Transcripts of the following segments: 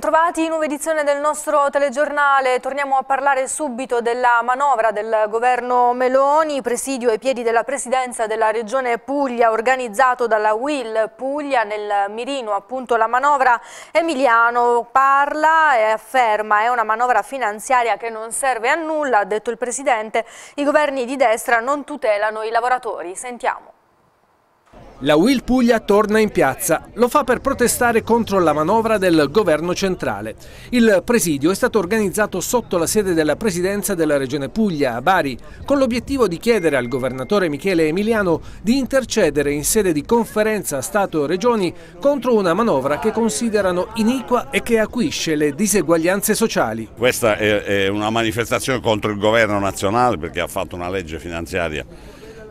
Bentrovati in nuova edizione del nostro telegiornale. Torniamo a parlare subito della manovra del governo Meloni, presidio ai piedi della presidenza della regione Puglia, organizzato dalla Will Puglia nel mirino. Appunto la manovra Emiliano parla e afferma è una manovra finanziaria che non serve a nulla, ha detto il presidente. I governi di destra non tutelano i lavoratori. Sentiamo. La Will Puglia torna in piazza. Lo fa per protestare contro la manovra del governo centrale. Il presidio è stato organizzato sotto la sede della presidenza della regione Puglia a Bari, con l'obiettivo di chiedere al governatore Michele Emiliano di intercedere in sede di conferenza Stato-Regioni contro una manovra che considerano iniqua e che acuisce le diseguaglianze sociali. Questa è una manifestazione contro il governo nazionale perché ha fatto una legge finanziaria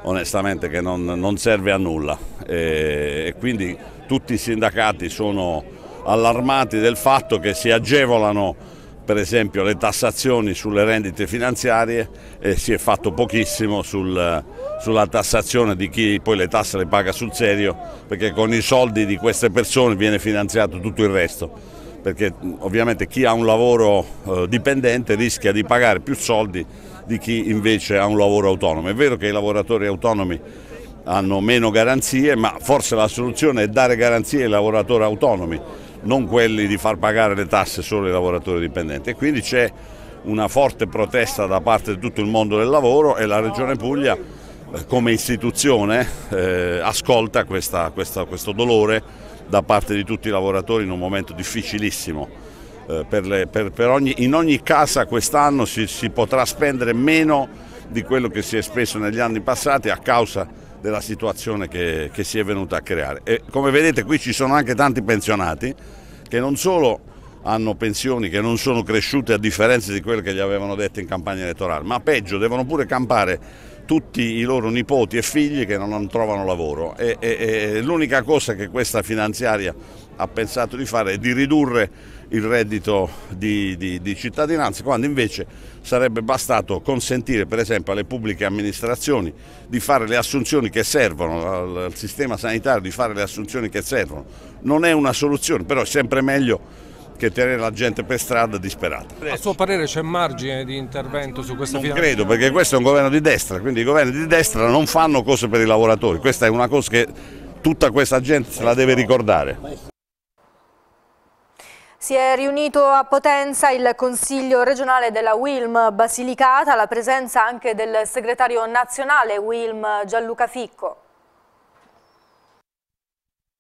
onestamente che non, non serve a nulla e, e quindi tutti i sindacati sono allarmati del fatto che si agevolano per esempio le tassazioni sulle rendite finanziarie e si è fatto pochissimo sul, sulla tassazione di chi poi le tasse le paga sul serio perché con i soldi di queste persone viene finanziato tutto il resto perché ovviamente chi ha un lavoro eh, dipendente rischia di pagare più soldi di chi invece ha un lavoro autonomo. È vero che i lavoratori autonomi hanno meno garanzie, ma forse la soluzione è dare garanzie ai lavoratori autonomi, non quelli di far pagare le tasse solo ai lavoratori dipendenti. E quindi c'è una forte protesta da parte di tutto il mondo del lavoro e la Regione Puglia eh, come istituzione eh, ascolta questa, questa, questo dolore da parte di tutti i lavoratori in un momento difficilissimo. Eh, per le, per, per ogni, in ogni casa quest'anno si, si potrà spendere meno di quello che si è speso negli anni passati a causa della situazione che, che, si è venuta a creare. E come vedete qui ci sono anche tanti pensionati che non solo hanno pensioni che non sono cresciute a differenza di quelle che gli avevano detto in campagna elettorale, ma peggio devono pure campare tutti i loro nipoti e figli che non trovano lavoro. E, e, e l'unica cosa che questa finanziaria ha pensato di fare è di ridurre il reddito di, di, di, cittadinanza, quando invece sarebbe bastato consentire per esempio alle pubbliche amministrazioni di fare le assunzioni che servono, al, al sistema sanitario di fare le assunzioni che servono. Non è una soluzione, però è sempre meglio che tenere la gente per strada disperata. A suo parere c'è margine di intervento su questa finanza? Credo perché questo è un governo di destra, quindi i governi di destra non fanno cose per i lavoratori, questa è una cosa che tutta questa gente se la deve ricordare. Si è riunito a Potenza il Consiglio regionale della WILM Basilicata, la presenza anche del segretario nazionale WILM Gianluca Ficco.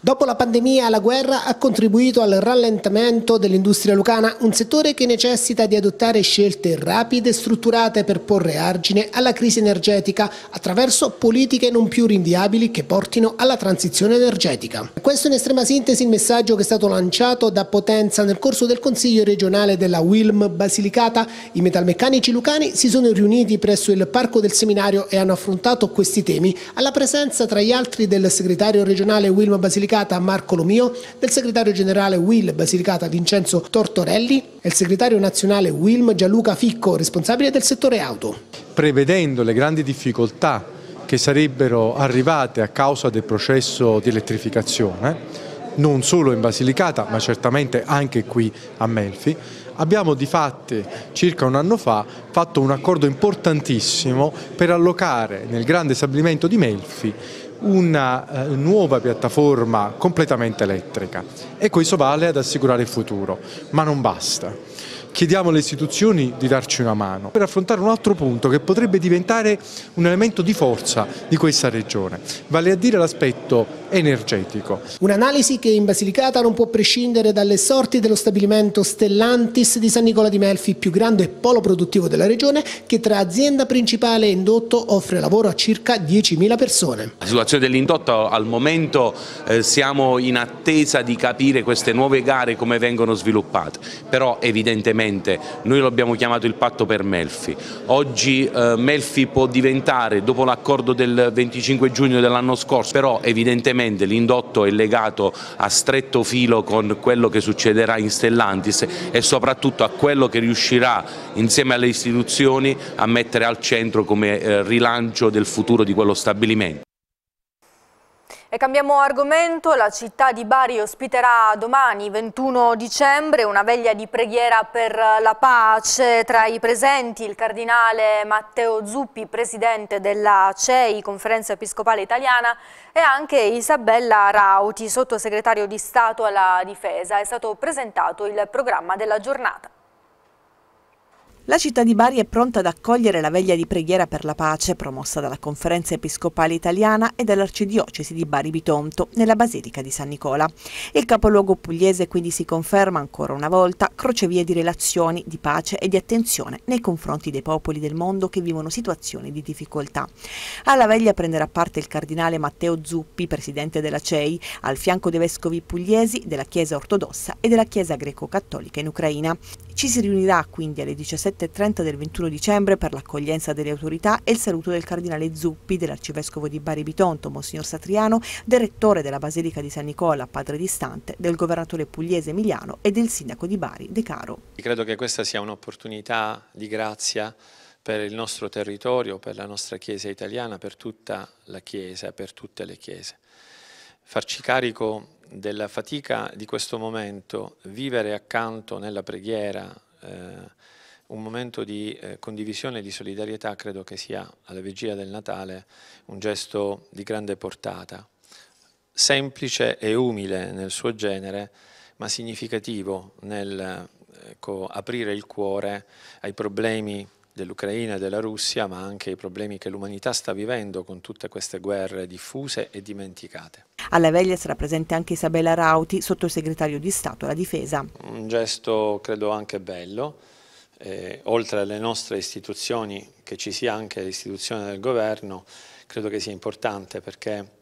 Dopo la pandemia, la guerra ha contribuito al rallentamento dell'industria lucana, un settore che necessita di adottare scelte rapide e strutturate per porre argine alla crisi energetica attraverso politiche non più rinviabili che portino alla transizione energetica. Questo in estrema sintesi il messaggio che è stato lanciato da Potenza nel corso del Consiglio regionale della Wilm Basilicata. I metalmeccanici lucani si sono riuniti presso il Parco del Seminario e hanno affrontato questi temi alla presenza tra gli altri del segretario regionale Wilm Basilicata Basilicata Marco Lomio, del segretario generale Will Basilicata Vincenzo Tortorelli e il segretario nazionale Wilm Gianluca Ficco, responsabile del settore auto. Prevedendo le grandi difficoltà che sarebbero arrivate a causa del processo di elettrificazione, non solo in Basilicata ma certamente anche qui a Melfi, abbiamo di fatti circa un anno fa fatto un accordo importantissimo per allocare nel grande stabilimento di Melfi una eh, nuova piattaforma completamente elettrica e questo vale ad assicurare il futuro, ma non basta chiediamo alle istituzioni di darci una mano per affrontare un altro punto che potrebbe diventare un elemento di forza di questa regione, vale a dire l'aspetto energetico. Un'analisi che in Basilicata non può prescindere dalle sorti dello stabilimento Stellantis di San Nicola di Melfi, più grande polo produttivo della regione, che tra azienda principale e indotto offre lavoro a circa 10.000 persone. La situazione dell'indotto al momento eh, siamo in attesa di capire queste nuove gare come vengono sviluppate, però evidentemente recente, noi lo abbiamo chiamato il patto per Melfi. Oggi eh, Melfi può diventare, dopo l'accordo del 25 giugno dell'anno scorso, però evidentemente l'indotto è legato a stretto filo con quello che succederà in Stellantis e soprattutto a quello che riuscirà insieme alle istituzioni a mettere al centro come eh, rilancio del futuro di quello stabilimento. E cambiamo argomento, la città di Bari ospiterà domani 21 dicembre una veglia di preghiera per la pace. Tra i presenti il cardinale Matteo Zuppi, presidente della CEI, Conferenza Episcopale Italiana, e anche Isabella Rauti, sottosegretario di Stato alla Difesa. È stato presentato il programma della giornata. La città di Bari è pronta ad accogliere la veglia di preghiera per la pace promossa dalla Conferenza Episcopale Italiana e dall'Arcidiocesi di Bari Bitonto nella Basilica di San Nicola. Il capoluogo pugliese quindi si conferma ancora una volta crocevia di relazioni, di pace e di attenzione nei confronti dei popoli del mondo che vivono situazioni di difficoltà. Alla veglia prenderà parte il cardinale Matteo Zuppi, presidente della CEI, al fianco dei vescovi pugliesi, della Chiesa ortodossa e della Chiesa greco-cattolica in Ucraina. Ci si riunirà quindi alle 17 7.30 del 21 dicembre per l'accoglienza delle autorità e il saluto del cardinale Zuppi, dell'arcivescovo di Bari Bitonto, Monsignor Satriano, del rettore della Basilica di San Nicola, padre distante, del governatore pugliese Emiliano e del sindaco di Bari, De Caro. Credo che questa sia un'opportunità di grazia per il nostro territorio, per la nostra Chiesa italiana, per tutta la Chiesa, per tutte le Chiese. Farci carico della fatica di questo momento, vivere accanto nella preghiera, eh, un momento di eh, condivisione e di solidarietà credo che sia alla vigilia del Natale un gesto di grande portata, semplice e umile nel suo genere, ma significativo nel ecco, aprire il cuore ai problemi dell'Ucraina e della Russia, ma anche i problemi che l'umanità sta vivendo con tutte queste guerre diffuse e dimenticate. Alla veglia sarà presente anche Isabella Rauti, sottosegretario di Stato alla Difesa. Un gesto credo anche bello eh, oltre alle nostre istituzioni, che ci sia anche l'istituzione del governo, credo che sia importante perché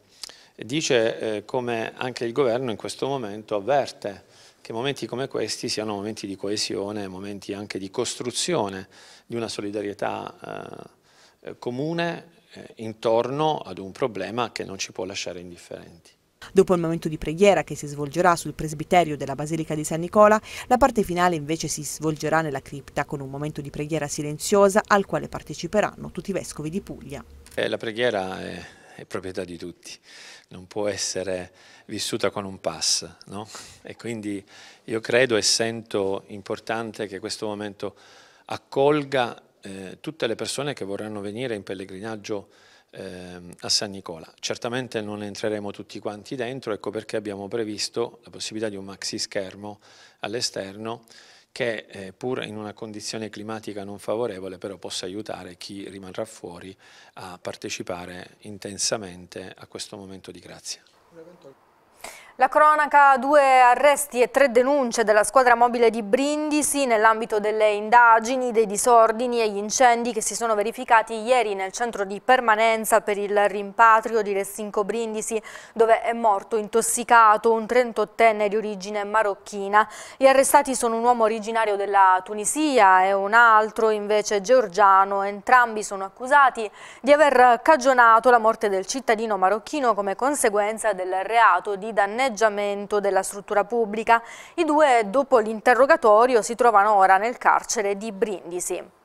dice eh, come anche il governo in questo momento avverte che momenti come questi siano momenti di coesione, momenti anche di costruzione di una solidarietà eh, comune eh, intorno ad un problema che non ci può lasciare indifferenti. Dopo il momento di preghiera che si svolgerà sul presbiterio della Basilica di San Nicola, la parte finale invece si svolgerà nella cripta con un momento di preghiera silenziosa al quale parteciperanno tutti i vescovi di Puglia. Eh, la preghiera è, è, proprietà di tutti, non può essere vissuta con un pass, no? E quindi io credo e sento importante che questo momento accolga eh, tutte le persone che vorranno venire in pellegrinaggio Ehm, a San Nicola. Certamente non entreremo tutti quanti dentro, ecco perché abbiamo previsto la possibilità di un maxi schermo all'esterno che eh, pur in una condizione climatica non favorevole però possa aiutare chi rimarrà fuori a partecipare intensamente a questo momento di grazia. La cronaca, due arresti e tre denunce della squadra mobile di Brindisi nell'ambito delle indagini, dei disordini e gli incendi che si sono verificati ieri nel centro di permanenza per il rimpatrio di Ressinco Brindisi dove è morto intossicato un 38enne di origine marocchina. Gli arrestati sono un uomo originario della Tunisia e un altro invece georgiano. Entrambi sono accusati di aver cagionato la morte del cittadino marocchino come conseguenza del reato di danneggio danneggiamento della struttura pubblica. I due, dopo l'interrogatorio, si trovano ora nel carcere di Brindisi.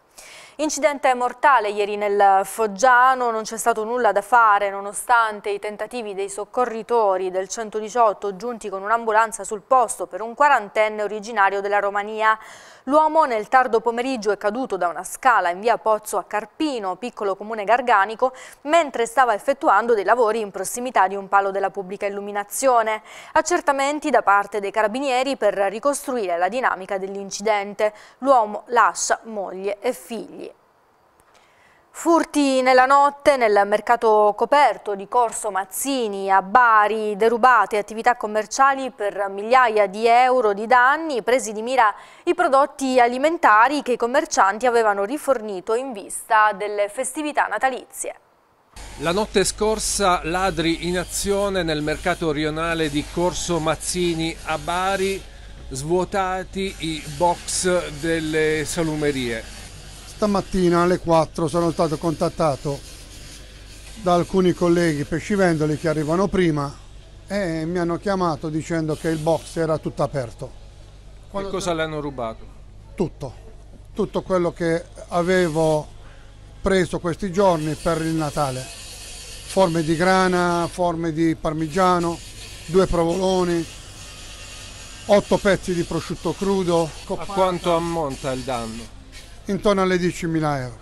Incidente mortale ieri nel Foggiano, non c'è stato nulla da fare nonostante i tentativi dei soccorritori del 118 giunti con un'ambulanza sul posto per un quarantenne originario della Romania. L'uomo nel tardo pomeriggio è caduto da una scala in via Pozzo a Carpino, piccolo comune garganico, mentre stava effettuando dei lavori in prossimità di un palo della pubblica illuminazione. Accertamenti da parte dei carabinieri per ricostruire la dinamica dell'incidente. L'uomo lascia moglie e figli. Furti nella notte nel mercato coperto di Corso Mazzini a Bari, derubate attività commerciali per migliaia di euro di danni, presi di mira i prodotti alimentari che i commercianti avevano rifornito in vista delle festività natalizie. La notte scorsa ladri in azione nel mercato rionale di Corso Mazzini a Bari, svuotati i box delle salumerie stamattina alle 4 sono stato contattato da alcuni colleghi pescivendoli che arrivano prima e mi hanno chiamato dicendo che il box era tutto aperto. Quando e cosa le hanno rubato? Tutto, tutto quello che avevo preso questi giorni per il Natale. Forme di grana, forme di parmigiano, due provoloni, otto pezzi di prosciutto crudo. Coppata. A quanto ammonta il danno? intorno alle 10.000 euro.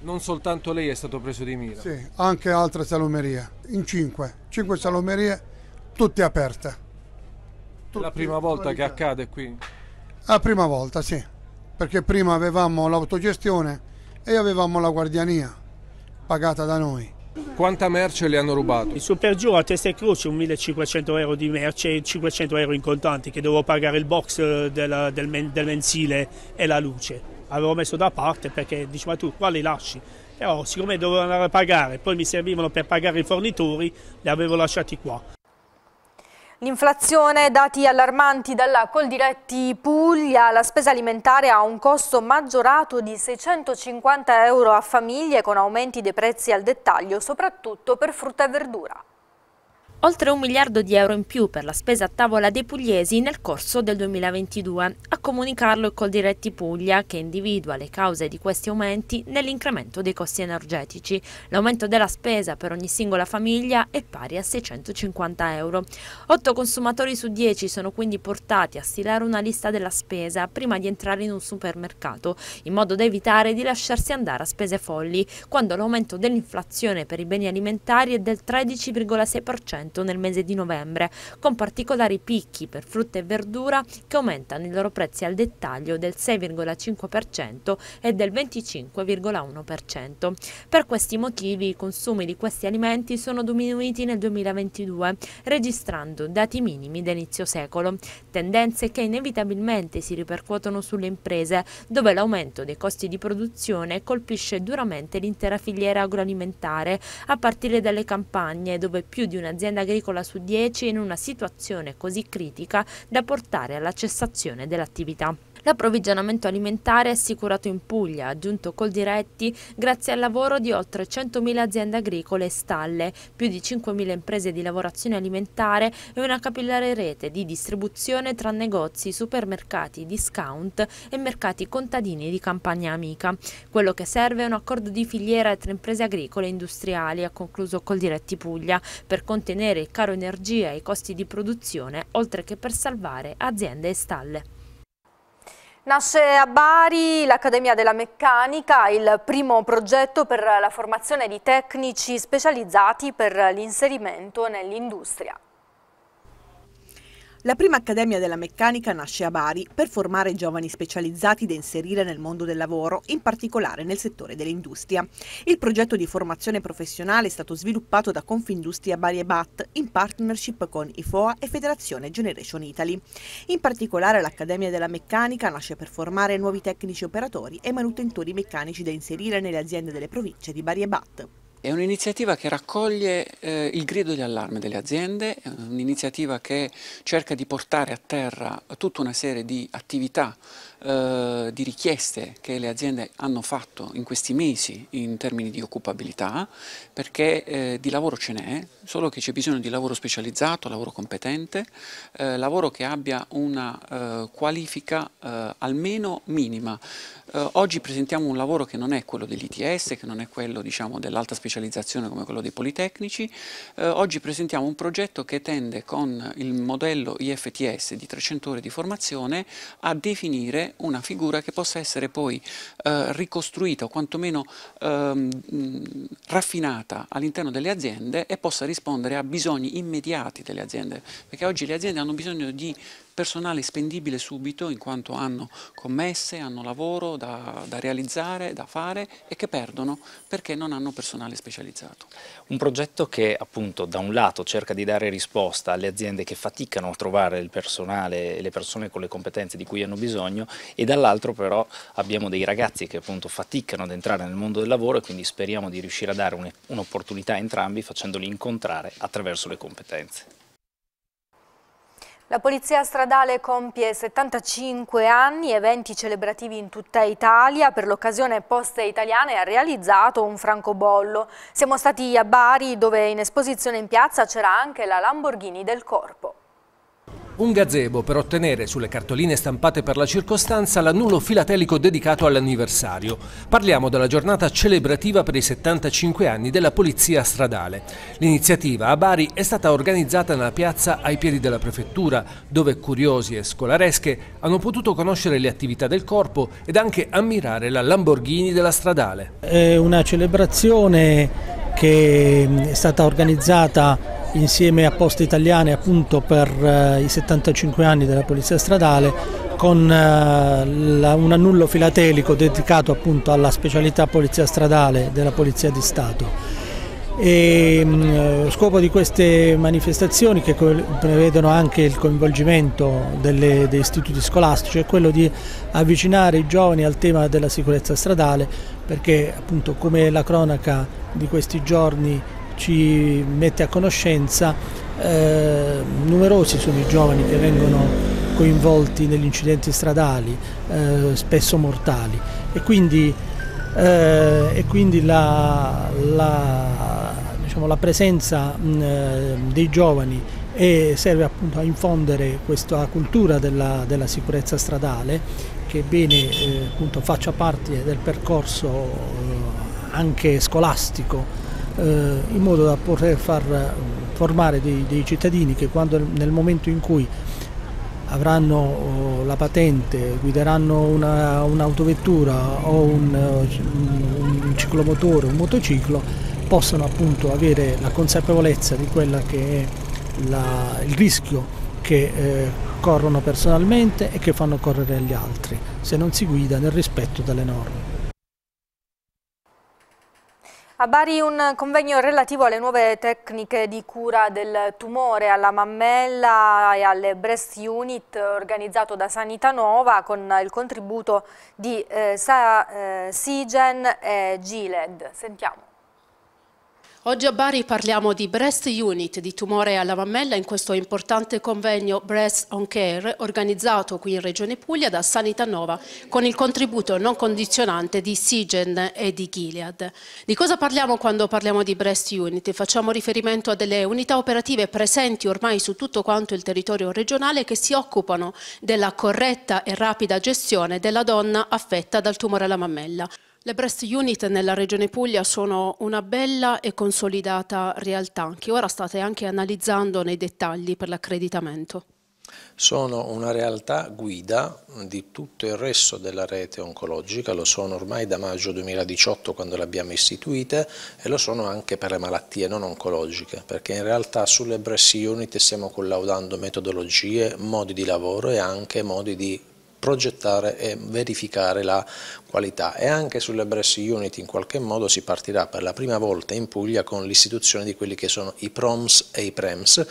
Non soltanto lei è stato preso di mira? Sì, anche altre salumerie, in 5, 5 salumerie, tutte aperte. Tutte la prima volta che accade qui? La prima volta, sì, perché prima avevamo l'autogestione e avevamo la guardiania pagata da noi. Quanta merce le hanno rubato? Su per giù a testa e croce 1500 euro di merce e 500 euro in contanti che dovevo pagare il box eh, del, del, men del mensile e la luce avevo messo da parte perché diceva tu qua li lasci però siccome dovevo andare a pagare poi mi servivano per pagare i fornitori li avevo lasciati qua L'inflazione, dati allarmanti dalla Coldiretti Puglia, la spesa alimentare ha un costo maggiorato di 650 euro a famiglie con aumenti dei prezzi al dettaglio, soprattutto per frutta e verdura oltre un miliardo di euro in più per la spesa a tavola dei pugliesi nel corso del 2022, a comunicarlo col Diretti Puglia che individua le cause di questi aumenti nell'incremento dei costi energetici. L'aumento della spesa per ogni singola famiglia è pari a 650 euro. Otto consumatori su 10 sono quindi portati a stilare una lista della spesa prima di entrare in un supermercato, in modo da evitare di lasciarsi andare a spese folli, quando l'aumento dell'inflazione per i beni alimentari è del 13,6% 100% nel mese di novembre, con particolari picchi per frutta e verdura che aumentano i loro prezzi al dettaglio del 6,5% e del 25,1%. Per questi motivi i consumi di questi alimenti sono diminuiti nel 2022, registrando dati minimi d'inizio secolo, tendenze che inevitabilmente si ripercuotono sulle imprese, dove l'aumento dei costi di produzione colpisce duramente l'intera filiera agroalimentare, a partire dalle campagne, dove più di un'azienda un'azienda agricola su 10 in una situazione così critica da portare alla cessazione dell'attività. L'approvvigionamento alimentare è assicurato in Puglia, aggiunto col diretti grazie al lavoro di oltre 100.000 aziende agricole e stalle, più di 5.000 imprese di lavorazione alimentare e una capillare rete di distribuzione tra negozi, supermercati, discount e mercati contadini di campagna amica. Quello che serve è un accordo di filiera tra imprese agricole e industriali, ha concluso col diretti Puglia, per contenere il caro energia e i costi di produzione, oltre che per salvare aziende e stalle. Nasce a Bari l'Accademia della Meccanica, il primo progetto per la formazione di tecnici specializzati per l'inserimento nell'industria. La prima Accademia della Meccanica nasce a Bari per formare giovani specializzati da inserire nel mondo del lavoro, in particolare nel settore dell'industria. Il progetto di formazione professionale è stato sviluppato da Confindustria Bari e BAT in partnership con IFOA e Federazione Generation Italy. In particolare l'Accademia della Meccanica nasce per formare nuovi tecnici operatori e manutentori meccanici da inserire nelle aziende delle province di Bari e BAT. È un'iniziativa che raccoglie eh, il grido di allarme delle aziende, è un'iniziativa che cerca di portare a terra tutta una serie di attività, eh, di richieste che le aziende hanno fatto in questi mesi in termini di occupabilità, perché eh, di lavoro ce n'è, solo che c'è bisogno di lavoro specializzato, lavoro competente, eh, lavoro che abbia una eh, qualifica eh, almeno minima. oggi presentiamo un lavoro che non è quello dell'ITS, che non è quello diciamo, dell'alta specializzazione, specializzazione come quello dei Politecnici. Eh, oggi presentiamo un progetto che tende con il modello IFTS di 300 ore di formazione a definire una figura che possa essere poi eh, ricostruita o quantomeno ehm, raffinata all'interno delle aziende e possa rispondere a bisogni immediati delle aziende, perché oggi le aziende hanno bisogno di personale spendibile subito in quanto hanno commesse, hanno lavoro da, da realizzare, da fare e che perdono perché non hanno personale specializzato. Un progetto che appunto da un lato cerca di dare risposta alle aziende che faticano a trovare il personale e le persone con le competenze di cui hanno bisogno e dall'altro però abbiamo dei ragazzi che appunto faticano ad entrare nel mondo del lavoro e quindi speriamo di riuscire a dare un'opportunità a entrambi facendoli incontrare attraverso le competenze. La Polizia Stradale compie 75 anni, eventi celebrativi in tutta Italia. Per l'occasione Poste Italiane ha realizzato un francobollo. Siamo stati a Bari dove in esposizione in piazza c'era anche la Lamborghini del Corpo un gazebo per ottenere sulle cartoline stampate per la circostanza l'annulo filatelico dedicato all'anniversario. Parliamo della giornata celebrativa per i 75 anni della Polizia Stradale. L'iniziativa a Bari è stata organizzata nella piazza ai piedi della prefettura, dove curiosi e scolaresche hanno potuto conoscere le attività del corpo ed anche ammirare la Lamborghini della Stradale. È una celebrazione che è stata organizzata insieme a Poste Italiane appunto per eh, i 75 anni della Polizia Stradale con eh, la, un annullo filatelico dedicato appunto alla specialità Polizia Stradale della Polizia di Stato. E, mh, mm, eh, scopo di queste manifestazioni che prevedono anche il coinvolgimento delle, degli istituti scolastici è quello di avvicinare i giovani al tema della sicurezza stradale perché appunto come la cronaca di questi giorni ci mette a conoscenza, eh, numerosi sono i giovani che vengono coinvolti negli incidenti stradali, eh, spesso mortali e quindi, eh, e quindi la, la, diciamo, la, presenza mh, eh, dei giovani e serve appunto a infondere questa cultura della, della sicurezza stradale che bene eh, appunto, faccia parte del percorso eh, anche scolastico eh, in modo da poter far eh, formare dei, dei cittadini che quando, nel momento in cui avranno oh, la patente, guideranno una, un'autovettura o un, eh, un, ciclomotore, un motociclo, possano appunto avere la consapevolezza di quello che è la, il rischio che eh, corrono personalmente e che fanno correre agli altri, se non si guida nel rispetto delle norme. A Bari un convegno relativo alle nuove tecniche di cura del tumore alla mammella e alle breast unit organizzato da Sanità Nova con il contributo di eh, Sa, eh, Sigen e Giled. Sentiamo. Oggi a Bari parliamo di Breast Unit di tumore alla mammella in questo importante convegno Breast on Care organizzato qui in Regione Puglia da Sanità Nova con il contributo non condizionante di Sigen e di Gilead. Di cosa parliamo quando parliamo di Breast Unit? Facciamo riferimento a delle unità operative presenti ormai su tutto quanto il territorio regionale che si occupano della corretta e rapida gestione della donna affetta dal tumore alla mammella. Le Breast Unit nella Regione Puglia sono una bella e consolidata realtà che ora state anche analizzando nei dettagli per l'accreditamento. Sono una realtà guida di tutto il resto della rete oncologica, lo sono ormai da maggio 2018 quando le abbiamo istituite e lo sono anche per le malattie non oncologiche, perché in realtà sulle Breast Unit stiamo collaudando metodologie, modi di lavoro e anche modi di progettare e verificare la qualità e anche sulle Breast Unit in qualche modo si partirà per la prima volta in Puglia con l'istituzione di quelli che sono i PROMS e i PREMS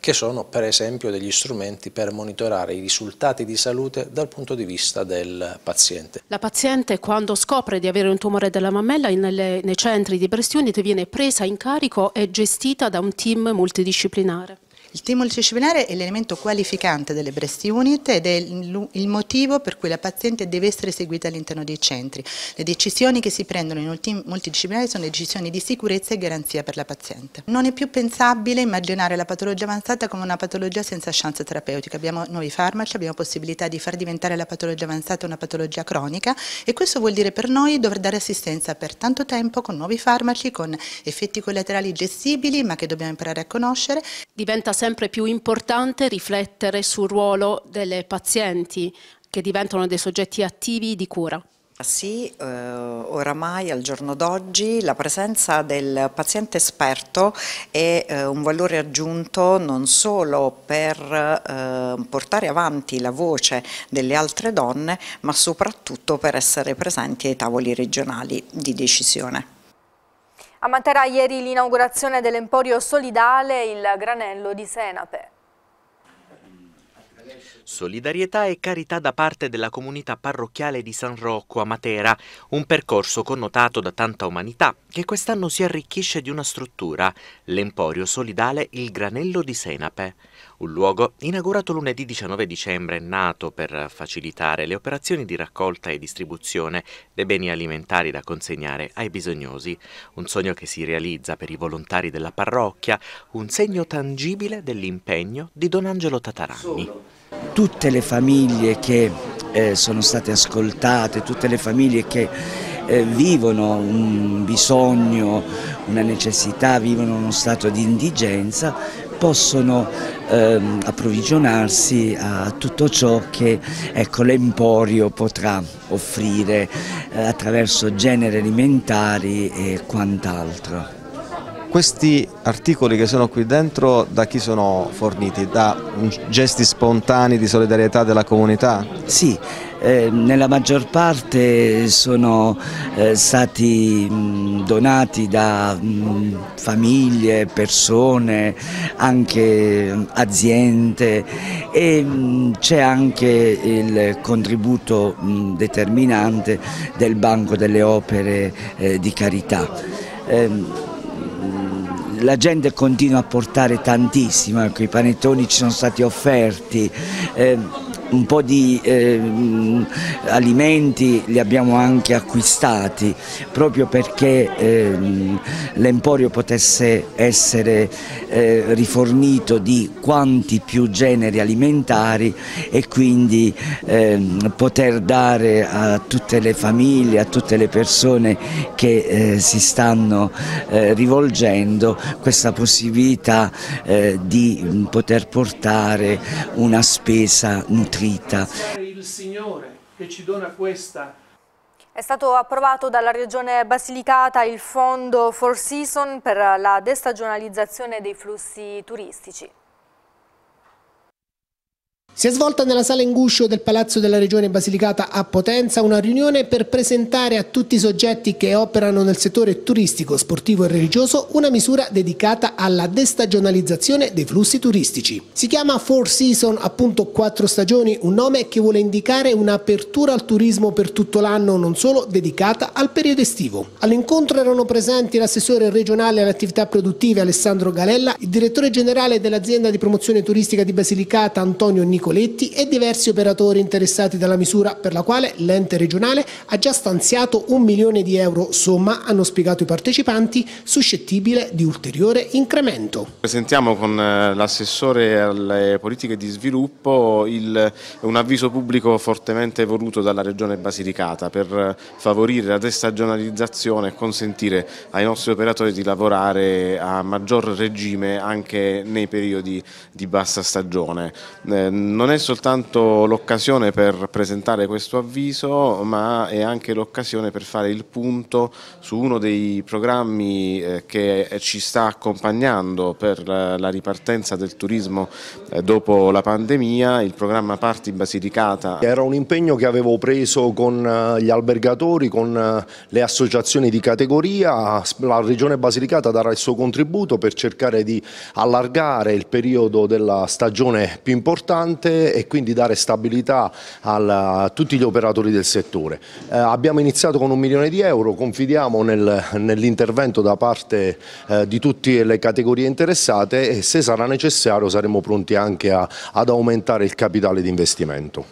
che sono per esempio degli strumenti per monitorare i risultati di salute dal punto di vista del paziente. La paziente quando scopre di avere un tumore della mammella nelle, nei centri di Breast Unit viene presa in carico e gestita da un team multidisciplinare. Il team multidisciplinare è l'elemento qualificante delle breast unit ed è il motivo per cui la paziente deve essere seguita all'interno dei centri. Le decisioni che si prendono in un team multidisciplinare sono decisioni di sicurezza e garanzia per la paziente. Non è più pensabile immaginare la patologia avanzata come una patologia senza chance terapeutica. Abbiamo nuovi farmaci, abbiamo possibilità di far diventare la patologia avanzata una patologia cronica e questo vuol dire per noi dover dare assistenza per tanto tempo con nuovi farmaci, con effetti collaterali gestibili ma che dobbiamo imparare a conoscere. Diventa sempre più importante riflettere sul ruolo delle pazienti che diventano dei soggetti attivi di cura. Ah, sì, eh, oramai al giorno d'oggi la presenza del paziente esperto è eh, un valore aggiunto non solo per eh, portare avanti la voce delle altre donne, ma soprattutto per essere presenti ai tavoli regionali di decisione. A Matera ieri l'inaugurazione dell'Emporio Solidale, il granello di Senape. Solidarietà e carità da parte della comunità parrocchiale di San Rocco a Matera, un percorso connotato da tanta umanità che quest'anno si arricchisce di una struttura, l'Emporio Solidale Il Granello di Senape. Un luogo inaugurato lunedì 19 dicembre è nato per facilitare le operazioni di raccolta e distribuzione dei beni alimentari da consegnare ai bisognosi. Un sogno che si realizza per i volontari della parrocchia, un segno tangibile dell'impegno di Don Angelo Tataranni. Tutte le famiglie che eh, sono state ascoltate, tutte le famiglie che eh, vivono un bisogno, una necessità, vivono uno stato di indigenza, possono ehm, approvvigionarsi a tutto ciò che ecco, l'emporio potrà offrire eh, attraverso generi alimentari e quant'altro. Questi articoli che sono qui dentro da chi sono forniti? Da gesti spontanei di solidarietà della comunità? Sì, eh, nella maggior parte sono eh, stati mh, donati da mh, famiglie, persone, anche aziende e c'è anche il contributo mh, determinante del Banco delle Opere eh, di Carità. Ehm, la gente continua a portare tantissimo, ecco, i panettoni ci sono stati offerti. Ehm, un po' di eh, alimenti li abbiamo anche acquistati proprio perché eh, l'emporio potesse essere eh, rifornito di quanti più generi alimentari e quindi ehm, poter dare a tutte le famiglie, a tutte le persone che eh, si stanno eh, rivolgendo questa possibilità eh, di mm, poter portare una spesa nutritiva Rita. Il Signore che ci dona questa è stato approvato dalla Regione Basilicata il fondo For Season per la destagionalizzazione dei flussi turistici. Si è svolta nella sala in guscio del Palazzo della Regione Basilicata a Potenza una riunione per presentare a tutti i soggetti che operano nel settore turistico, sportivo e religioso una misura dedicata alla destagionalizzazione dei flussi turistici. Si chiama Four Season, appunto quattro stagioni, un nome che vuole indicare un'apertura al turismo per tutto l'anno, non solo dedicata al periodo estivo. All'incontro erano presenti l'assessore regionale alle attività produttive Alessandro Galella, il direttore generale dell'azienda di promozione turistica di Basilicata Antonio Nicolini Nicoletti e diversi operatori interessati dalla misura per la quale l'ente regionale ha già stanziato un milione di euro, somma, hanno spiegato i partecipanti, suscettibile di ulteriore incremento. Presentiamo con eh, l'assessore alle politiche di sviluppo il, un avviso pubblico fortemente voluto dalla regione Basilicata per eh, favorire la destagionalizzazione e consentire ai nostri operatori di lavorare a maggior regime anche nei periodi di bassa stagione. Eh, non è soltanto l'occasione per presentare questo avviso, ma è anche l'occasione per fare il punto su uno dei programmi eh, che ci sta accompagnando per la ripartenza del turismo eh, dopo la pandemia, il programma Parti Basilicata. Era un impegno che avevo preso con eh, gli albergatori, con le associazioni di categoria, la Regione Basilicata darà il suo contributo per cercare di allargare il periodo della stagione più importante pesante e quindi dare stabilità alla, a tutti gli operatori del settore. Eh, abbiamo iniziato con un milione di euro, confidiamo nel, nell'intervento da parte eh, di tutte le categorie interessate e se sarà necessario saremo pronti anche a, ad aumentare il capitale di investimento.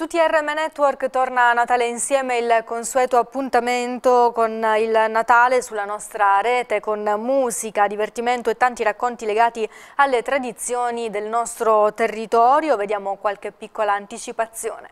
Su TRM Network torna a Natale insieme il consueto appuntamento con il Natale sulla nostra rete con musica, divertimento e tanti racconti legati alle tradizioni del nostro territorio. Vediamo qualche piccola anticipazione.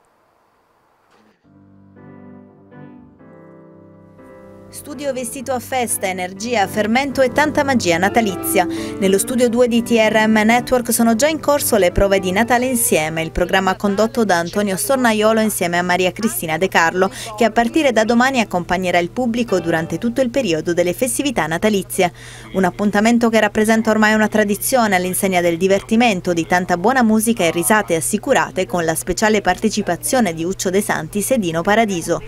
Studio vestito a festa, energia, fermento e tanta magia natalizia. Nello studio 2 di TRM Network sono già in corso le prove di Natale insieme, il programma condotto da Antonio Stornaiolo insieme a Maria Cristina De Carlo, che a partire da domani accompagnerà il pubblico durante tutto il periodo delle festività natalizie. Un appuntamento che rappresenta ormai una tradizione all'insegna del divertimento, di tanta buona musica e risate assicurate con la speciale partecipazione di Uccio De Santi e Dino Paradiso.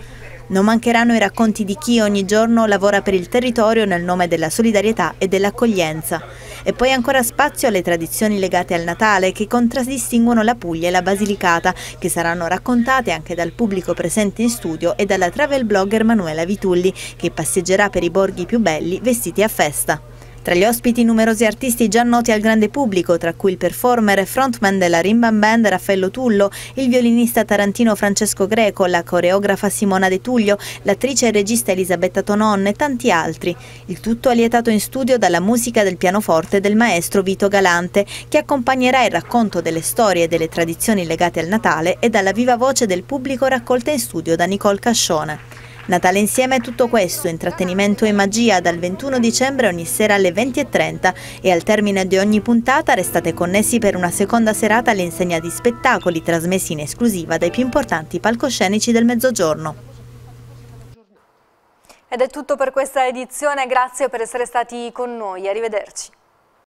Non mancheranno i racconti di chi ogni giorno lavora per il territorio nel nome della solidarietà e dell'accoglienza. E poi ancora spazio alle tradizioni legate al Natale che contraddistinguono la Puglia e la Basilicata, che saranno raccontate anche dal pubblico presente in studio e dalla travel blogger Manuela Vitulli, che passeggerà per i borghi più belli vestiti a festa. Tra gli ospiti numerosi artisti già noti al grande pubblico, tra cui il performer e frontman della Rimban Band Raffaello Tullo, il violinista tarantino Francesco Greco, la coreografa Simona De Tullio, l'attrice e regista Elisabetta Tonon e tanti altri. Il tutto allietato in studio dalla musica del pianoforte del maestro Vito Galante, che accompagnerà il racconto delle storie e delle tradizioni legate al Natale e dalla viva voce del pubblico raccolta in studio da Nicole Cascione. Natale insieme è tutto questo, intrattenimento e magia dal 21 dicembre ogni sera alle 20.30 e al termine di ogni puntata restate connessi per una seconda serata all'insegna di spettacoli trasmessi in esclusiva dai più importanti palcoscenici del mezzogiorno. Ed è tutto per questa edizione, grazie per essere stati con noi, arrivederci.